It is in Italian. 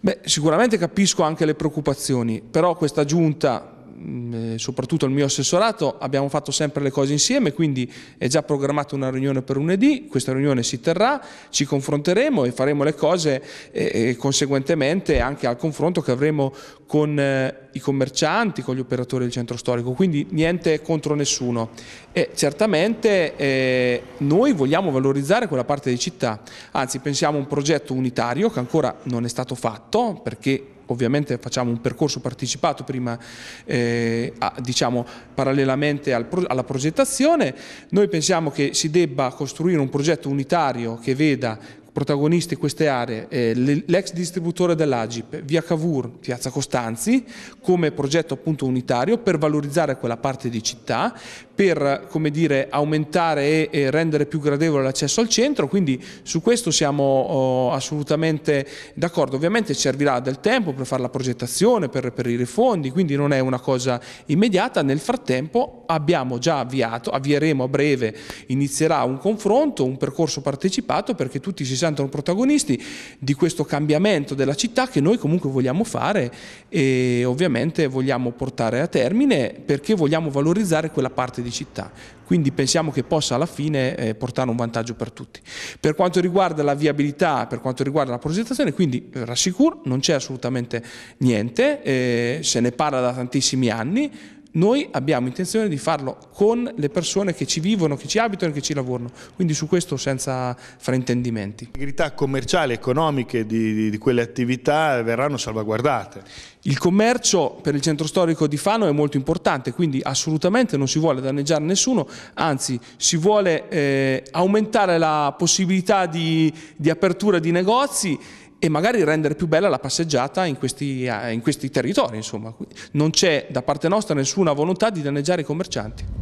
Beh, sicuramente capisco anche le preoccupazioni, però questa giunta Mm, eh, soprattutto il mio assessorato, abbiamo fatto sempre le cose insieme, quindi è già programmata una riunione per lunedì, questa riunione si terrà, ci confronteremo e faremo le cose e, conseguentemente anche al confronto che avremo con eh, i commercianti, con gli operatori del centro storico, quindi niente contro nessuno. E certamente eh, noi vogliamo valorizzare quella parte di città, anzi pensiamo a un progetto unitario che ancora non è stato fatto perché ovviamente facciamo un percorso partecipato prima, eh, a, diciamo, parallelamente al pro, alla progettazione, noi pensiamo che si debba costruire un progetto unitario che veda protagonisti di queste aree eh, l'ex distributore dell'Agip, via Cavour, piazza Costanzi, come progetto appunto unitario per valorizzare quella parte di città, per come dire, aumentare e, e rendere più gradevole l'accesso al centro, quindi su questo siamo oh, assolutamente d'accordo. Ovviamente servirà del tempo per fare la progettazione, per reperire i fondi, quindi non è una cosa immediata. Nel frattempo abbiamo già avviato, avvieremo a breve, inizierà un confronto, un percorso partecipato perché tutti si sentono protagonisti di questo cambiamento della città che noi comunque vogliamo fare e ovviamente vogliamo portare a termine perché vogliamo valorizzare quella parte di città. Quindi pensiamo che possa alla fine eh, portare un vantaggio per tutti. Per quanto riguarda la viabilità, per quanto riguarda la progettazione, quindi eh, rassicuro, non c'è assolutamente niente, eh, se ne parla da tantissimi anni, noi abbiamo intenzione di farlo con le persone che ci vivono, che ci abitano e che ci lavorano, quindi su questo senza fraintendimenti. L'integrità commerciale, economiche di, di, di quelle attività verranno salvaguardate. Il commercio per il centro storico di Fano è molto importante, quindi assolutamente non si vuole danneggiare nessuno, anzi si vuole eh, aumentare la possibilità di, di apertura di negozi e magari rendere più bella la passeggiata in questi, eh, in questi territori. Insomma. Non c'è da parte nostra nessuna volontà di danneggiare i commercianti.